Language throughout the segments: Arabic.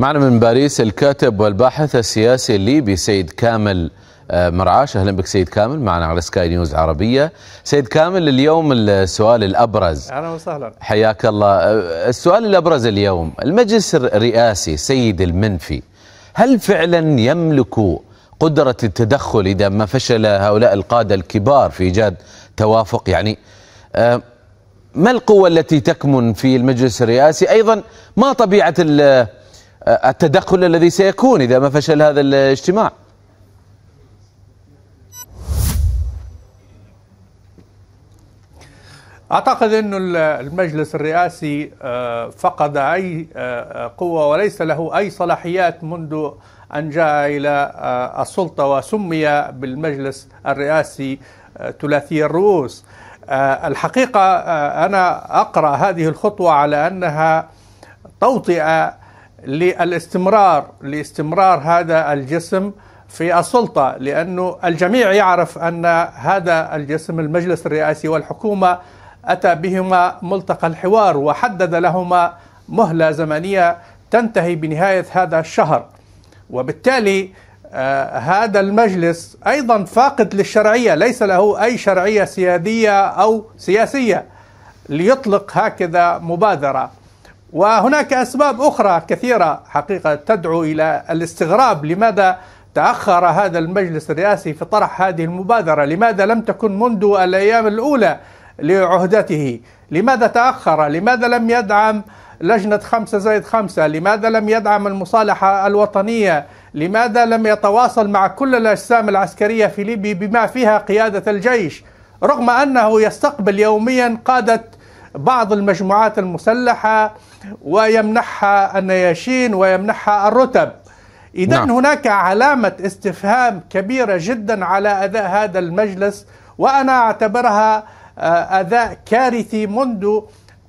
معنا من باريس الكاتب والباحث السياسي الليبي سيد كامل آه، مرعاش اهلا بك سيد كامل معنا على سكاي نيوز عربيه سيد كامل اليوم السؤال الابرز اهلا وسهلا حياك الله آه، السؤال الابرز اليوم المجلس الرئاسي سيد المنفي هل فعلا يملك قدره التدخل اذا ما فشل هؤلاء القاده الكبار في ايجاد توافق يعني آه، ما القوه التي تكمن في المجلس الرئاسي ايضا ما طبيعه التدخل الذي سيكون إذا ما فشل هذا الاجتماع اعتقد انه المجلس الرئاسي آه، فقد اي آه، قوه وليس له اي صلاحيات منذ ان جاء الى آه، السلطه وسمي بالمجلس الرئاسي ثلاثي الرؤوس الحقيقه انا اقرا هذه الخطوه على انها توطئه للاستمرار لاستمرار هذا الجسم في السلطة لأنه الجميع يعرف أن هذا الجسم المجلس الرئاسي والحكومة أتى بهما ملتقى الحوار وحدد لهما مهلة زمنية تنتهي بنهاية هذا الشهر وبالتالي آه هذا المجلس أيضا فاقد للشرعية ليس له أي شرعية سيادية أو سياسية ليطلق هكذا مبادرة وهناك أسباب أخرى كثيرة حقيقة تدعو إلى الاستغراب لماذا تأخر هذا المجلس الرئاسي في طرح هذه المبادرة لماذا لم تكن منذ الأيام الأولى لعهدته لماذا تأخر لماذا لم يدعم لجنة خمسة زائد خمسة لماذا لم يدعم المصالحة الوطنية لماذا لم يتواصل مع كل الأجسام العسكرية في ليبيا بما فيها قيادة الجيش رغم أنه يستقبل يوميا قادة بعض المجموعات المسلحة ويمنحها النياشين ويمنحها الرتب إذا نعم. هناك علامة استفهام كبيرة جدا على أداء هذا المجلس وأنا أعتبرها آه، أداء كارثي منذ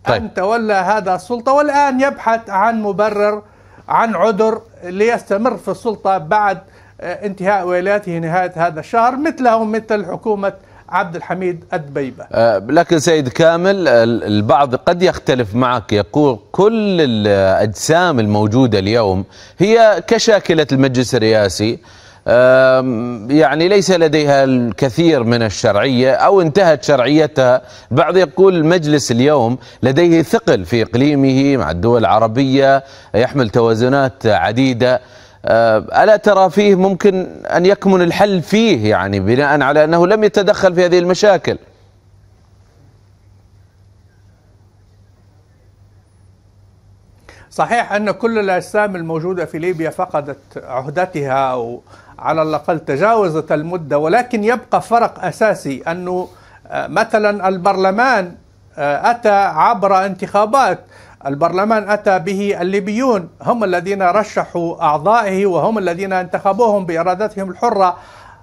طيب. أن تولى هذا السلطة والآن يبحث عن مبرر عن عذر ليستمر في السلطة بعد آه، انتهاء ولايته نهاية هذا الشهر مثله مثل حكومة عبد الحميد الدبيبة أه، لكن سيد كامل البعض قد يختلف معك يقول كل الأجسام الموجودة اليوم هي كشاكلة المجلس الرئاسي يعني ليس لديها الكثير من الشرعية أو انتهت شرعيتها البعض يقول المجلس اليوم لديه ثقل في إقليمه مع الدول العربية يحمل توازنات عديدة آه، ألا ترى فيه ممكن أن يكمن الحل فيه يعني بناء على أنه لم يتدخل في هذه المشاكل صحيح أن كل الأجسام الموجودة في ليبيا فقدت عهدتها أو على الأقل تجاوزت المدة ولكن يبقى فرق أساسي أنه آه، مثلا البرلمان آه، أتى عبر انتخابات البرلمان أتى به الليبيون هم الذين رشحوا أعضائه وهم الذين انتخبوهم بإرادتهم الحرة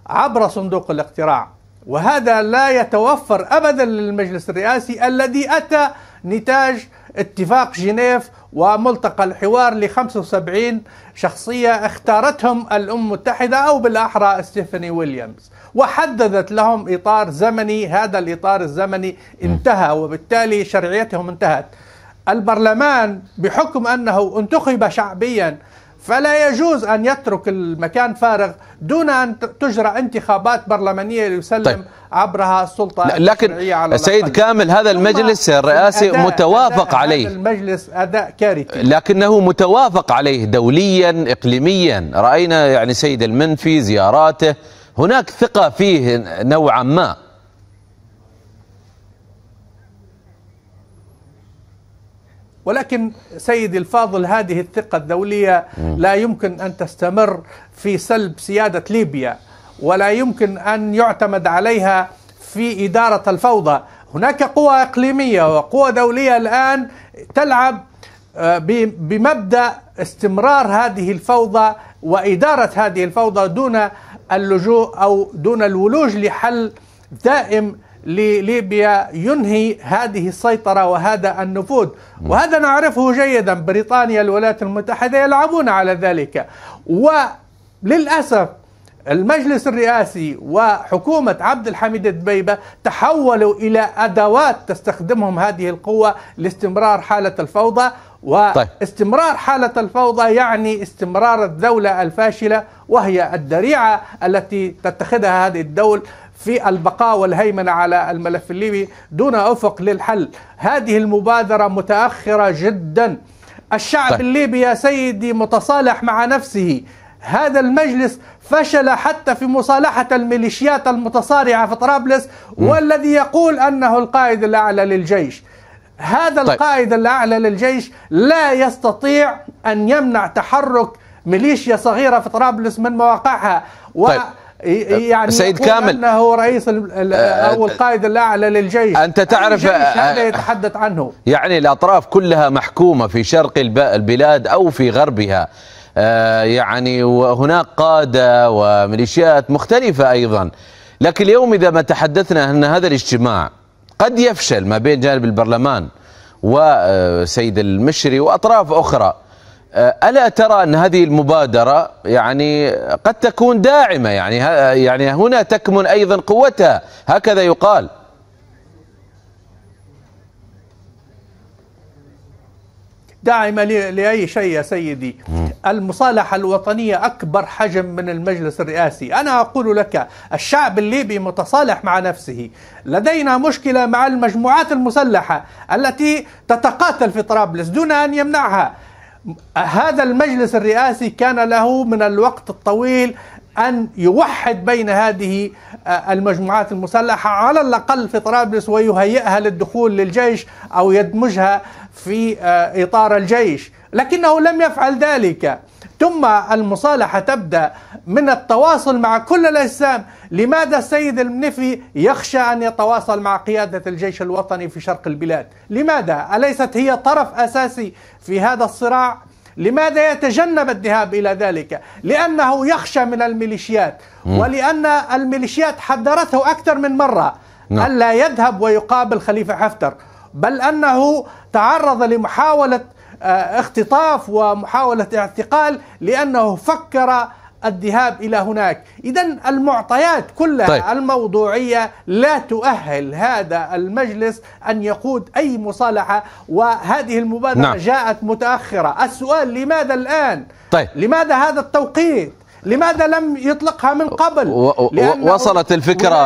عبر صندوق الاقتراع وهذا لا يتوفر أبدا للمجلس الرئاسي الذي أتى نتاج اتفاق جنيف وملتقى الحوار ل 75 شخصية اختارتهم الأمم المتحدة أو بالأحرى ستيفاني ويليامز وحددت لهم إطار زمني هذا الإطار الزمني انتهى وبالتالي شرعيتهم انتهت البرلمان بحكم أنه انتخب شعبيا فلا يجوز أن يترك المكان فارغ دون أن تجرى انتخابات برلمانية ليسلم طيب. عبرها السلطة لا لكن على سيد الأقل. كامل هذا المجلس الرئاسي أداء متوافق أداء عليه هذا المجلس أداء كارثي لكنه متوافق عليه دوليا إقليميا رأينا يعني سيد المنفي زياراته هناك ثقة فيه نوعا ما ولكن سيدي الفاضل هذه الثقة الدولية لا يمكن أن تستمر في سلب سيادة ليبيا ولا يمكن أن يعتمد عليها في إدارة الفوضى هناك قوى إقليمية وقوى دولية الآن تلعب آه، بمبدأ استمرار هذه الفوضى وإدارة هذه الفوضى دون اللجوء أو دون الولوج لحل دائم لليبيا ينهي هذه السيطرة وهذا النفوذ وهذا نعرفه جيدا بريطانيا الولايات المتحدة يلعبون على ذلك وللأسف المجلس الرئاسي وحكومة عبد الحميد الدبيبة تحولوا إلى أدوات تستخدمهم هذه القوة لاستمرار حالة الفوضى طيب. واستمرار حالة الفوضى يعني استمرار الدولة الفاشلة وهي الذريعة التي تتخذها هذه الدولة في البقاء والهيمنة على الملف الليبي دون أفق للحل هذه المبادرة متأخرة جدا الشعب طيب. الليبي يا سيدي متصالح مع نفسه هذا المجلس فشل حتى في مصالحة الميليشيات المتصارعة في طرابلس والذي يقول أنه القائد الأعلى للجيش هذا طيب. القائد الأعلى للجيش لا يستطيع أن يمنع تحرك ميليشيا صغيرة في طرابلس من مواقعها و... طيب. أه، يعني سيد كامل انه رئيس أه، أه، او القائد الاعلى للجيش انت يعني تعرف هذا يتحدث عنه يعني الاطراف كلها محكومه في شرق البلاد او في غربها يعني وهناك قاده وميليشيات مختلفه ايضا لكن اليوم اذا ما تحدثنا ان هذا الاجتماع قد يفشل ما بين جانب البرلمان وسيد المشري واطراف اخرى آه، الا ترى ان هذه المبادره يعني قد تكون داعمه يعني آه، يعني هنا تكمن ايضا قوتها هكذا يقال داعمة لأي شيء يا سيدي المصالحة الوطنية أكبر حجم من المجلس الرئاسي أنا أقول لك الشعب الليبي متصالح مع نفسه لدينا مشكلة مع المجموعات المسلحة التي تتقاتل في طرابلس دون أن يمنعها هذا المجلس الرئاسي كان له من الوقت الطويل أن يوحد بين هذه آه، المجموعات المسلحة على الأقل في طرابلس ويهيئها للدخول للجيش أو يدمجها في آه، إطار الجيش لكنه لم يفعل ذلك ثم المصالحة تبدأ من التواصل مع كل الأجسام لماذا السيد المنفي يخشى أن يتواصل مع قيادة الجيش الوطني في شرق البلاد لماذا؟ أليست هي طرف أساسي في هذا الصراع؟ لماذا يتجنب الذهاب إلى ذلك؟ لأنه يخشى من الميليشيات ولأن الميليشيات حذرته أكثر من مرة نعم. ألا يذهب ويقابل خليفة حفتر بل أنه تعرض لمحاولة آه، اختطاف ومحاولة اعتقال لأنه فكر الذهاب الى هناك، اذا المعطيات كلها طيب. الموضوعيه لا تؤهل هذا المجلس ان يقود اي مصالحه وهذه المبادره نعم. جاءت متاخره، السؤال لماذا الان؟ طيب. لماذا هذا التوقيت؟ لماذا لم يطلقها من قبل؟ و... و... وصلت الفكره